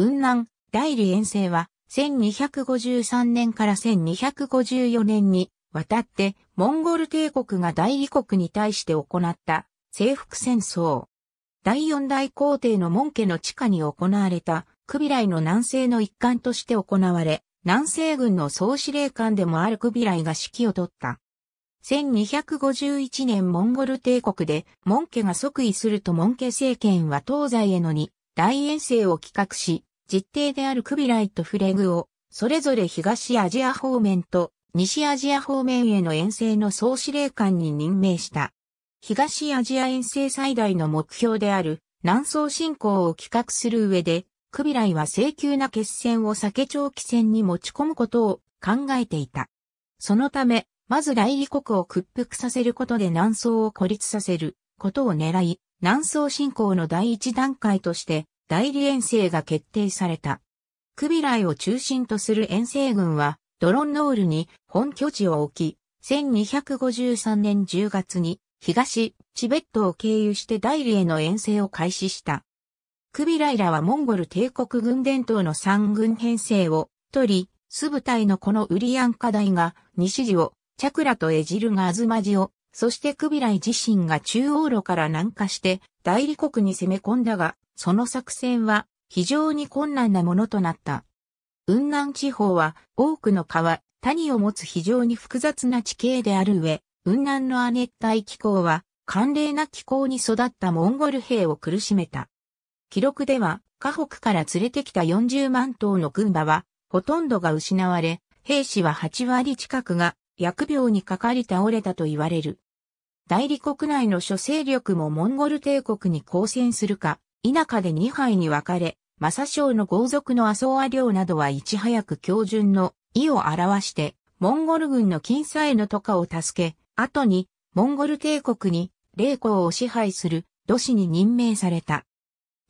雲南、大理遠征は、1253年から1254年に、渡って、モンゴル帝国が大理国に対して行った、征服戦争。第四大皇帝の門家の地下に行われた、クビライの南西の一環として行われ、南西軍の総司令官でもあるクビライが指揮を取った。1251年モンゴル帝国で、門家が即位すると門家政権は東西へのに、大遠征を企画し、実定であるクビライとフレグを、それぞれ東アジア方面と西アジア方面への遠征の総司令官に任命した。東アジア遠征最大の目標である南宋侵攻を企画する上で、クビライは請求な決戦を避け長期戦に持ち込むことを考えていた。そのため、まず来理国を屈服させることで南宋を孤立させることを狙い、南宋侵攻の第一段階として、代理遠征が決定された。クビライを中心とする遠征軍は、ドロンノールに本拠地を置き、1253年10月に東、チベットを経由して代理への遠征を開始した。クビライらはモンゴル帝国軍伝統の三軍編成を取り、素部隊のこのウリアン課題が西寺を、チャクラとエジルがマジを、そしてクビライ自身が中央路から南下して大理国に攻め込んだが、その作戦は非常に困難なものとなった。雲南地方は多くの川、谷を持つ非常に複雑な地形である上、雲南の亜熱帯気候は寒冷な気候に育ったモンゴル兵を苦しめた。記録では、河北から連れてきた40万頭の軍馬は、ほとんどが失われ、兵士は8割近くが疫病にかかり倒れたと言われる。大理国内の諸勢力もモンゴル帝国に抗戦するか、田舎で2杯に分かれ、正将の豪族の麻生ア領などはいち早く教順の意を表して、モンゴル軍の金さえのとかを助け、後に、モンゴル帝国に、霊光を支配する、土師に任命された。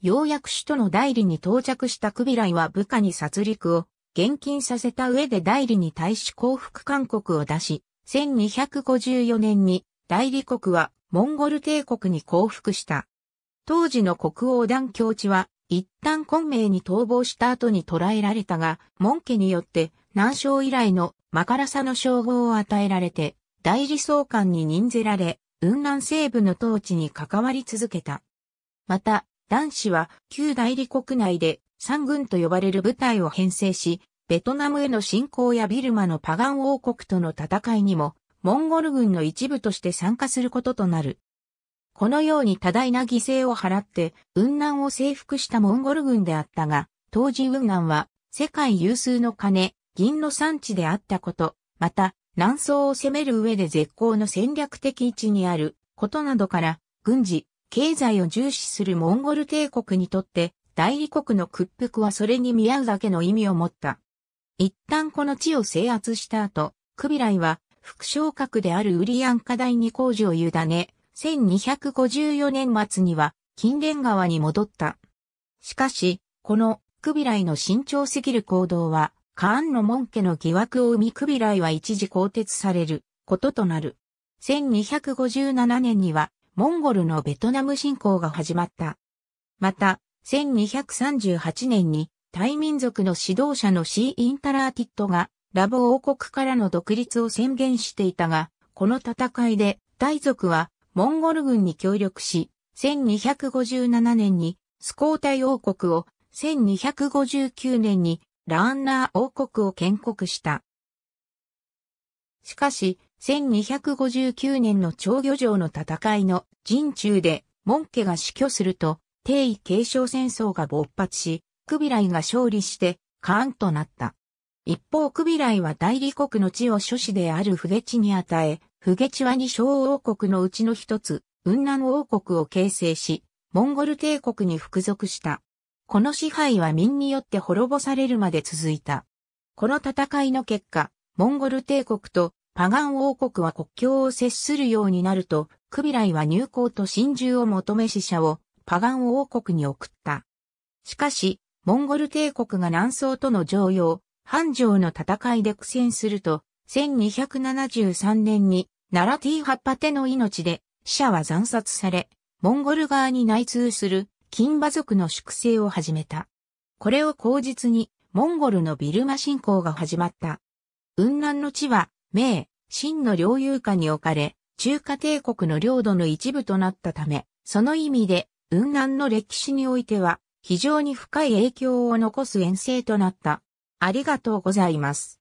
ようやく首都の代理に到着したクビライは部下に殺戮を現金させた上で代理に対し降伏勧告を出し、1254年に代理国はモンゴル帝国に降伏した。当時の国王団教地は一旦昆明に逃亡した後に捕らえられたが、門家によって南昌以来のマカラサの称号を与えられて、代理総監に任ぜられ、雲南西部の統治に関わり続けた。また、男子は旧代理国内で三軍と呼ばれる部隊を編成し、ベトナムへの侵攻やビルマのパガン王国との戦いにも、モンゴル軍の一部として参加することとなる。このように多大な犠牲を払って、雲南を征服したモンゴル軍であったが、当時雲南は世界有数の金、銀の産地であったこと、また、南宋を攻める上で絶好の戦略的位置にあることなどから、軍事、経済を重視するモンゴル帝国にとって、大理国の屈服はそれに見合うだけの意味を持った。一旦この地を制圧した後、クビライは副将格であるウリアン課題に工事を委ね、1254年末には金蓮川に戻った。しかし、このクビライの慎重すぎる行動は、カーンの門家の疑惑を生みクビライは一時更迭されることとなる。1257年には、モンゴルのベトナム侵攻が始まった。また、1238年にタイ民族の指導者のシー・インタラーティットがラボ王国からの独立を宣言していたが、この戦いでタイ族はモンゴル軍に協力し、1257年にスコータイ王国を、1259年にラーンナー王国を建国した。しかし、1259年の長魚城の戦いの陣中で、モンケが死去すると、帝位継承戦争が勃発し、クビライが勝利して、カーンとなった。一方クビライは大理国の地を諸子であるフゲチに与え、フゲチは二小王国のうちの一つ、雲南王国を形成し、モンゴル帝国に服属した。この支配は民によって滅ぼされるまで続いた。この戦いの結果、モンゴル帝国とパガン王国は国境を接するようになると、クビライは入港と真珠を求め死者をパガン王国に送った。しかし、モンゴル帝国が南宋との常用、繁盛の戦いで苦戦すると、1273年に、奈良ティーハッパテの命で、死者は惨殺され、モンゴル側に内通する、金馬族の粛清を始めた。これを口実に、モンゴルのビルマ侵攻が始まった。雲南の地は、明、清の領有下に置かれ、中華帝国の領土の一部となったため、その意味で、雲南の歴史においては非常に深い影響を残す遠征となった。ありがとうございます。